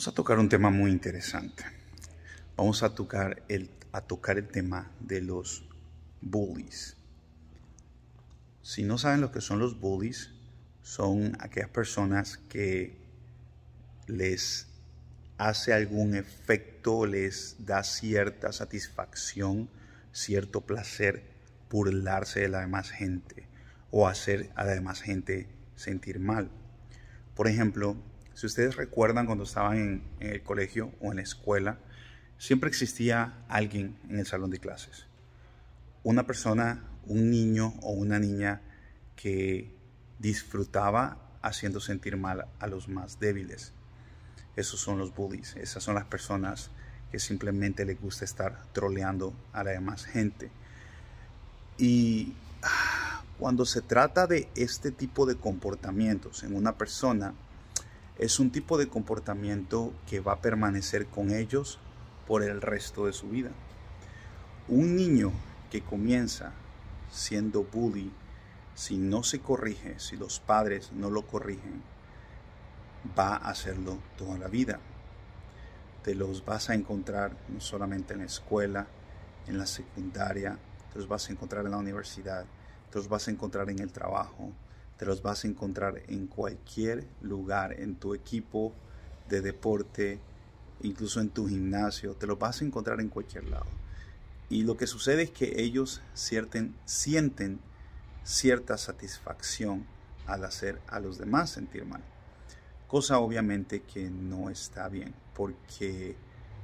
Vamos a tocar un tema muy interesante. Vamos a tocar el, a tocar el tema de los bullies. Si no saben lo que son los bullies, son aquellas personas que les hace algún efecto, les da cierta satisfacción, cierto placer burlarse de la demás gente o hacer a la demás gente sentir mal. Por ejemplo, si ustedes recuerdan cuando estaban en, el colegio o en la escuela, siempre existía alguien en el salón de clases. Una persona, un niño o una niña que disfrutaba haciendo sentir mal a los más débiles. Esos son los bullies, esas son las personas que simplemente les gusta estar troleando a la demás gente. Y ah, cuando se trata de este tipo de comportamientos en una persona, es un tipo de comportamiento que va a permanecer con ellos por el resto de su vida. Un niño que comienza siendo bully, si no se corrige, si los padres no lo corrigen, va a hacerlo toda la vida. Te los vas a encontrar no solamente en la escuela, en la secundaria, te los vas a encontrar en la universidad, te los vas a encontrar en el trabajo, te los vas a encontrar en cualquier lugar, en tu equipo de deporte, incluso en tu gimnasio, te los vas a encontrar en cualquier lado. Y lo que sucede es que ellos sienten, cierta satisfacción al hacer a los demás sentir mal. Cosa obviamente que no está bien, porque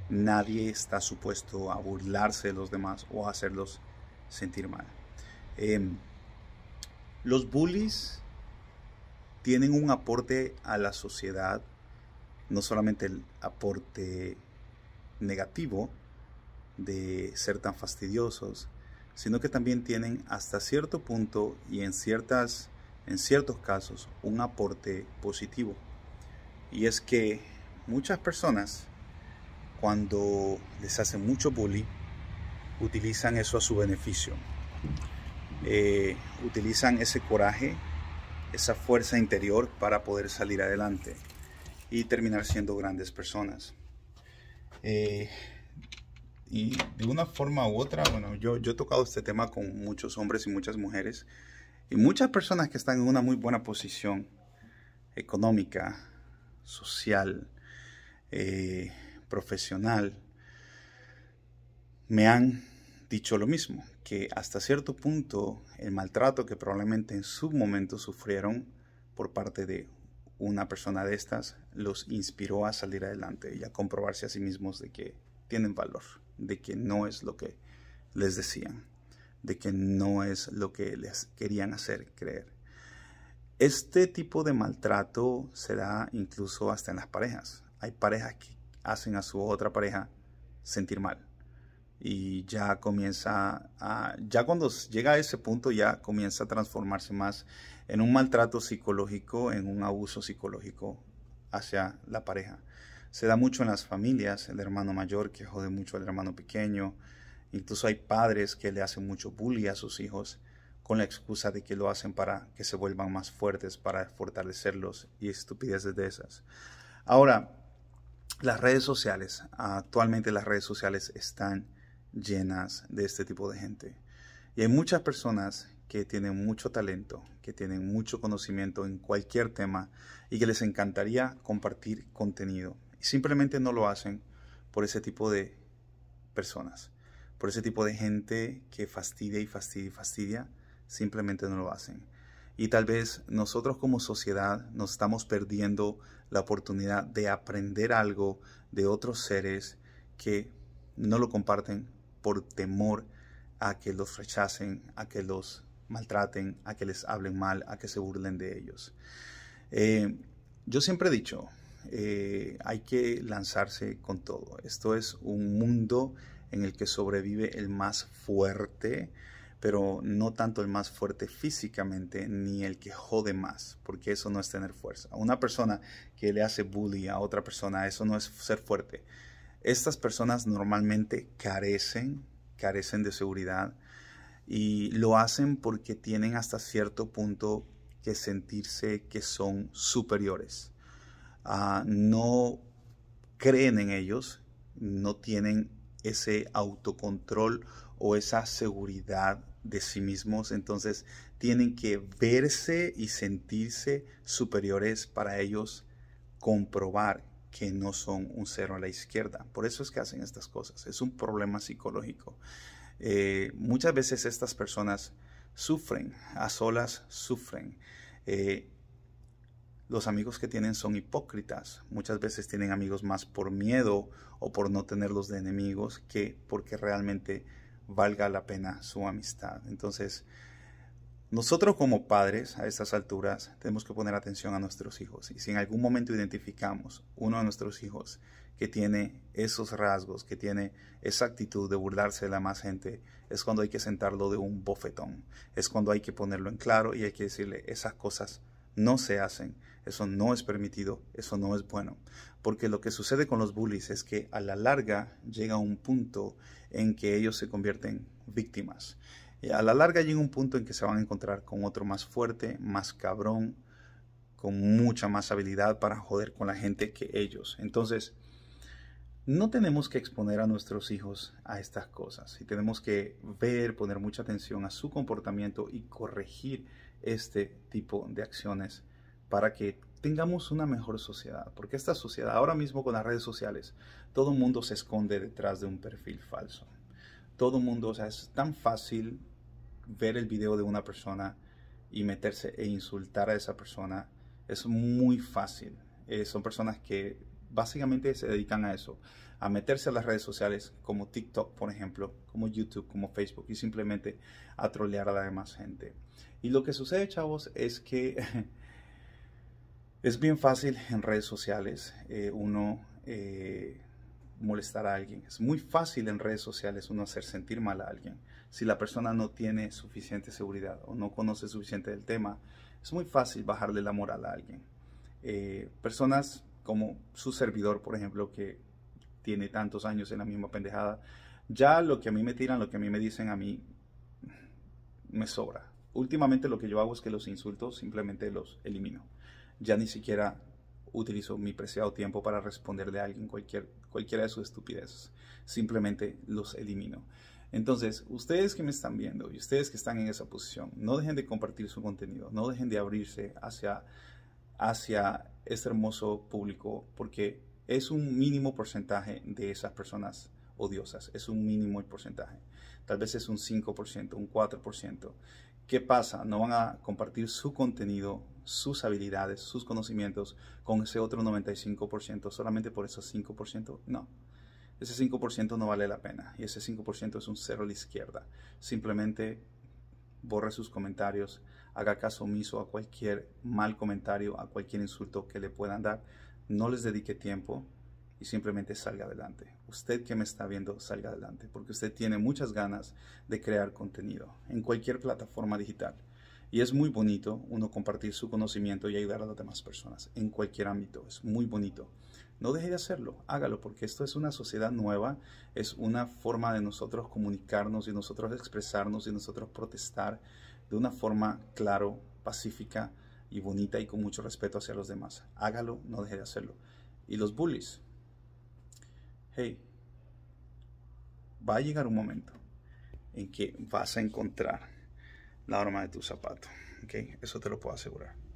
nadie está supuesto a burlarse de los demás o a hacerlos sentir mal. Em, los bullies tienen un aporte a la sociedad, no solamente el aporte negativo de ser tan fastidiosos, sino que también tienen hasta cierto punto y en, ciertas, en ciertos casos un aporte positivo. Y es que muchas personas, cuando les hacen mucho bullying, utilizan eso a su beneficio. Eh, utilizan ese coraje esa fuerza interior para poder salir adelante y terminar siendo grandes personas. Eh, y de una forma u otra, bueno, yo, yo he tocado este tema con muchos hombres y muchas mujeres y muchas personas que están en una muy buena posición económica, social, eh, profesional, me han dicho lo mismo, que hasta cierto punto el maltrato que probablemente en su momento sufrieron por parte de una persona de estas los inspiró a salir adelante y a comprobarse a sí mismos de que tienen valor, de que no es lo que les decían, de que no es lo que les querían hacer creer. Este tipo de maltrato se da incluso hasta en las parejas. Hay parejas que hacen a su otra pareja sentir mal y ya comienza a, ya cuando llega a ese punto ya comienza a transformarse más en un maltrato psicológico, en un abuso psicológico hacia la pareja. Se da mucho en las familias, el hermano mayor que jode mucho al hermano pequeño, incluso hay padres que le hacen mucho bullying a sus hijos con la excusa de que lo hacen para que se vuelvan más fuertes, para fortalecerlos y estupideces de esas. Ahora, las redes sociales, actualmente las redes sociales están llenas de este tipo de gente. Y hay muchas personas que tienen mucho talento, que tienen mucho conocimiento en cualquier tema y que les encantaría compartir contenido. Y simplemente no lo hacen por ese tipo de personas, por ese tipo de gente que fastidia y fastidia y fastidia, simplemente no lo hacen. Y tal vez nosotros como sociedad nos estamos perdiendo la oportunidad de aprender algo de otros seres que no lo comparten, por temor a que los rechacen, a que los maltraten, a que les hablen mal, a que se burlen de ellos. Eh, yo siempre he dicho, eh, hay que lanzarse con todo. Esto es un mundo en el que sobrevive el más fuerte, pero no tanto el más fuerte físicamente ni el que jode más, porque eso no es tener fuerza. Una persona que le hace bully a otra persona, eso no es ser fuerte. Estas personas normalmente carecen, carecen de seguridad y lo hacen porque tienen hasta cierto punto que sentirse que son superiores. Ah, no creen en ellos, no tienen ese autocontrol o esa seguridad de sí mismos, entonces tienen que verse y sentirse superiores para ellos comprobar que no son un cero a la izquierda. Por eso es que hacen estas cosas. Es un problema psicológico. Eh, muchas veces estas personas sufren, a solas sufren. Eh, los amigos que tienen son hipócritas. Muchas veces tienen amigos más por miedo o por no tenerlos de enemigos que porque realmente valga la pena su amistad. Entonces, nosotros como padres a estas alturas tenemos que poner atención a nuestros hijos y si en algún momento identificamos uno de nuestros hijos que tiene esos rasgos, que tiene esa actitud de burlarse de la más gente, es cuando hay que sentarlo de un bofetón, es cuando hay que ponerlo en claro y hay que decirle esas cosas no se hacen, eso no es permitido, eso no es bueno, porque lo que sucede con los bullies es que a la larga llega un punto en que ellos se convierten víctimas a la larga llega un punto en que se van a encontrar con otro más fuerte, más cabrón, con mucha más habilidad para joder con la gente que ellos. Entonces, no tenemos que exponer a nuestros hijos a estas cosas y tenemos que ver, poner mucha atención a su comportamiento y corregir este tipo de acciones para que tengamos una mejor sociedad, porque esta sociedad ahora mismo con las redes sociales, todo el mundo se esconde detrás de un perfil falso todo mundo, o sea, es tan fácil ver el video de una persona y meterse e insultar a esa persona. Es muy fácil. Eh, son personas que básicamente se dedican a eso, a meterse a las redes sociales como TikTok, por ejemplo, como YouTube, como Facebook, y simplemente a trolear a la demás gente. Y lo que sucede, chavos, es que es bien fácil en redes sociales eh, uno eh, molestar a alguien. Es muy fácil en redes sociales uno hacer sentir mal a alguien. Si la persona no tiene suficiente seguridad o no conoce suficiente del tema, es muy fácil bajarle la moral a alguien. Eh, personas como su servidor, por ejemplo, que tiene tantos años en la misma pendejada, ya lo que a mí me tiran, lo que a mí me dicen, a mí me sobra. Últimamente lo que yo hago es que los insultos simplemente los elimino. Ya ni siquiera utilizo mi preciado tiempo para responderle a alguien cualquier, cualquiera de sus estupideces. Simplemente los elimino. Entonces, ustedes que me están viendo y ustedes que están en esa posición, no dejen de compartir su contenido, no dejen de abrirse hacia, hacia este hermoso público, porque es un mínimo porcentaje de esas personas odiosas, es un mínimo porcentaje. Tal vez es un 5%, un 4%, ¿Qué pasa? No van a compartir su contenido, sus habilidades, sus conocimientos con ese otro 95% solamente por esos 5%. No, ese 5% no vale la pena y ese 5% es un cero a la izquierda. Simplemente borre sus comentarios, haga caso omiso a cualquier mal comentario, a cualquier insulto que le puedan dar. No les dedique tiempo, y simplemente salga adelante. Usted que me está viendo, salga adelante, porque usted tiene muchas ganas de crear contenido en cualquier plataforma digital. Y es muy bonito uno compartir su conocimiento y ayudar a las demás personas en cualquier ámbito. Es muy bonito. No deje de hacerlo, hágalo, porque esto es una sociedad nueva, es una forma de nosotros comunicarnos y nosotros expresarnos y nosotros protestar de una forma claro, pacífica y bonita y con mucho respeto hacia los demás. Hágalo, no deje de hacerlo. Y los bullies, hey, va a llegar un momento en que vas a encontrar la arma de tu zapato. ¿okay? Eso te lo puedo asegurar.